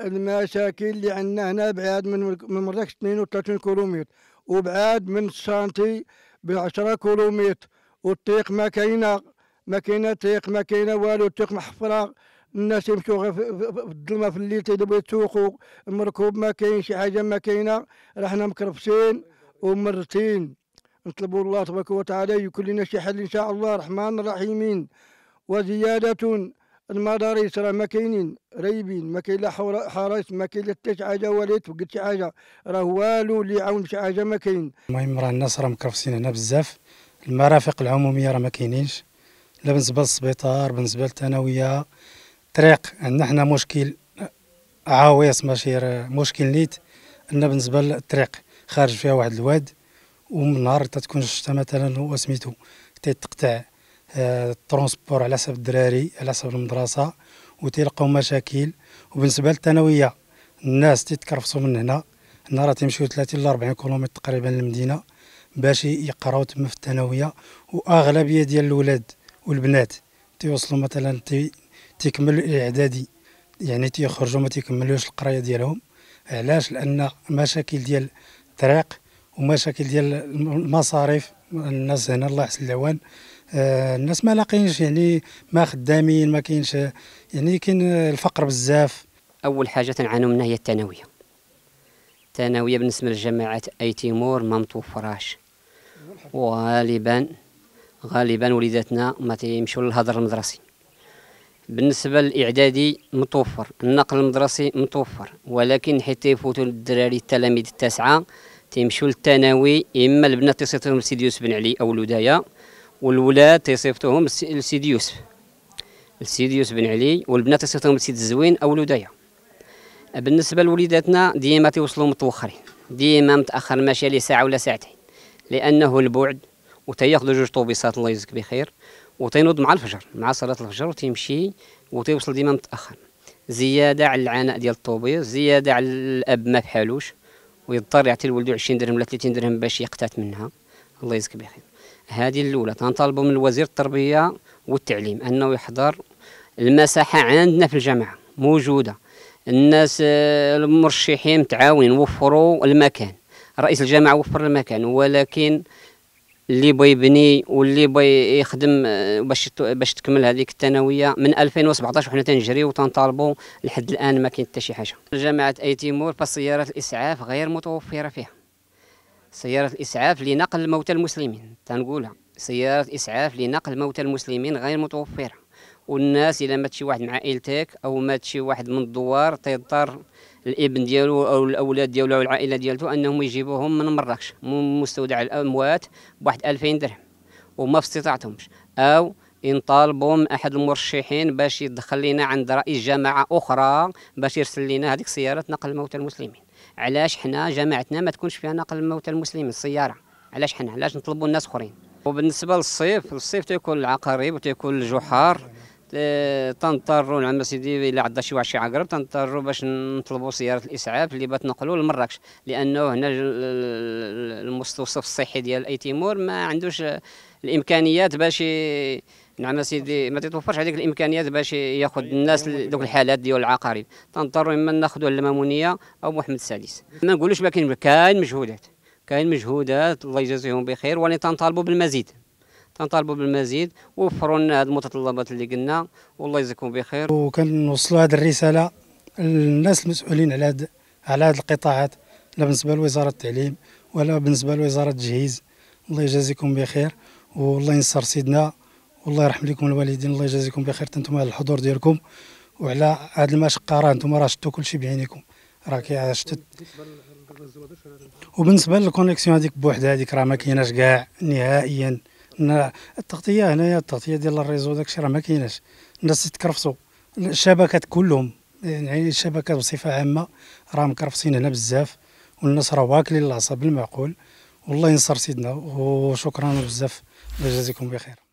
المشاكل اللي عندنا هنا بعاد من من مراكش 32 كيلومتر وبعاد من الشانتي ب 10 كيلومتر والطريق ما كاينه ما كاينه طريق ما كاينه والو الطريق محفره الناس يمشوا غير في الظلمه في الليل تيدبوا يتسوقوا المركوب ما كاين شي حاجه ما كاينه راحنا مكرفسين ومرتين نطلبوا الله تبارك وتعالى يكون لنا شي حل ان شاء الله الرحمن الرحيمين وزياده المدارس راه ما كاينين رايبين ما كاين لا حراس ما كاين لا حتى شي حاجه ولا يتوجد شي حاجه راه والو اللي يعاون شي حاجه ما كاين المهم راه الناس راه مكرفسين هنا بزاف المرافق العموميه راه ما كاينينش لا بالنسبه للسبيطار بالنسبه للثانويه الطريق عندنا حنا مشكل عاويص ماشي مشكل نيت عندنا بالنسبه للطريق خارج فيها واحد الواد ومن نهار تتكون الشتا مثلا وسميتو تيتقطع الترونسبور على حسب الدراري على حسب المدرسه وتيلقاو مشاكل وبالنسبه للثانويه الناس تيتكرفصوا من هنا هنا راه تيمشيو 30 ل 40 كيلومتر تقريبا للمدينه باش يقراو تما في الثانويه واغلبيه ديال الولاد والبنات تيوصلوا مثلا تي تيكمل الاعدادي يعني تيخرجوا ما تيكملوش القرايه ديالهم علاش لان مشاكل ديال الطريق ومشاكل ديال المصاريف الناس هنا الله يحسن العوان آه، الناس ما لاقينش يعني ما خدامين ما كاينش يعني كاين الفقر بزاف اول حاجه تنعانوا منها هي الثانويه الثانويه بالنسبه للجماعات اي تيمور ما متوفراش وغالبا غالبا وليداتنا ما تيمشيو للهدر المدرسي بالنسبه للاعدادي متوفر النقل المدرسي متوفر ولكن حيت يفوتوا الدراري التلاميذ التاسعه تيمشيو للثانوي اما البنات تيصيفطوهم لسيدي يوسف بن علي او الودايا والولاد تيصيفطوهم لسيدي يوسف لسيدي يوسف بن علي والبنات تيصيفطوهم لسيدي الزوين او الودايا بالنسبه لوليداتنا ديما تيوصلوا متوخرين ديما متاخر ماشي لي ساعه ولا ساعتين لانه البعد وتياخذوا جوج طوبيسات الله يجزيك بخير وتينوض مع الفجر مع صلاه الفجر وتيمشي وتيوصل ديما متاخر زياده على العناء ديال الطوبيس زياده على الاب ما بحالوش ويضطر يعطي لولده 20 درهم ولا 30 درهم باش يقتات منها الله يجزيك بخير هذه الاولى تنطالبوا من وزير التربيه والتعليم انه يحضر المساحه عندنا في الجامعه موجوده الناس آه، المرشحين متعاونين وفروا المكان رئيس الجامعه وفر المكان ولكن اللي بغى يبني واللي بغى يخدم آه، باش باش تكمل هذيك الثانويه من 2017 وحنا تنجريو وتنطالبوا لحد الان ما كاين حتى شي حاجه جامعه اي تيمور فسيارات الاسعاف غير متوفره فيها سيارات الاسعاف لنقل موتى المسلمين تنقولها سيارات اسعاف لنقل موتى المسلمين غير متوفره والناس الا مات شي واحد من عائلتك او مات شي واحد من الدوار تيضطر الابن ديالو او الاولاد ديالو او العائله ديالتو انهم يجيبوهم من مراكش من مستودع الاموات بواحد 2000 درهم وما في استطاعتهمش او ينطالبوا من احد المرشحين باش يدخل لنا عند رئيس جماعه اخرى باش يرسل لنا هذيك سيارات نقل موتى المسلمين علاش حنا جماعتنا ما تكونش فيها نقل موتى المسلمين السياره علاش حنا علاش نطلبوا الناس اخرين وبالنسبه للصيف الصيف تيكون العقارب وتيكون الجحار تنضطروا نعم سيدي الى عندنا شي واحد شي عقرب تنضطروا باش نطلبوا سياره الاسعاف اللي بات نقلوا لمراكش لانه هنا المستوصف الصحي ديال اي تيمور ما عندوش الامكانيات باش نعم سيدي ما تتوفرش عليك الامكانيات باش ياخذ أيوة، الناس أيوة، دوك أيوة. الحالات ديال العقارب تنضطروا اما ناخذوا المامونيه او محمد السادس ما نقولوش ما كاين مجهودات كاين مجهودات الله يجازيهم بخير وانا تنطالبوا بالمزيد تنطالبوا بالمزيد ووفروا لنا هذه المتطلبات اللي قلنا والله يجزيكم بخير وكنوصلوا هذه الرساله للناس المسؤولين على هذه على هذه القطاعات لا بالنسبه لوزاره التعليم ولا بالنسبه لوزاره التجهيز الله يجازيكم بخير والله ينصر سيدنا والله يرحم لكم الوالدين الله يجازيكم بخير انتم على الحضور ديالكم وعلى هذه المشقه راه انتم راه شفتوا شيء بعينيكم راه كي شتت وبالنسبه للكونيكسيون هذيك بوحدها هذيك راه ما كايناش كاع نهائيا التغطيه هنايا التغطيه ديال الريزو داكشي راه ما كايناش الناس تكرفصوا الشبكات كلهم يعني الشبكات بصفه عامه راه مكرفصين هنا بزاف والناس راه واكلين العصا بالمعقول والله ينصر سيدنا وشكرا بزاف الله يجازيكم بخير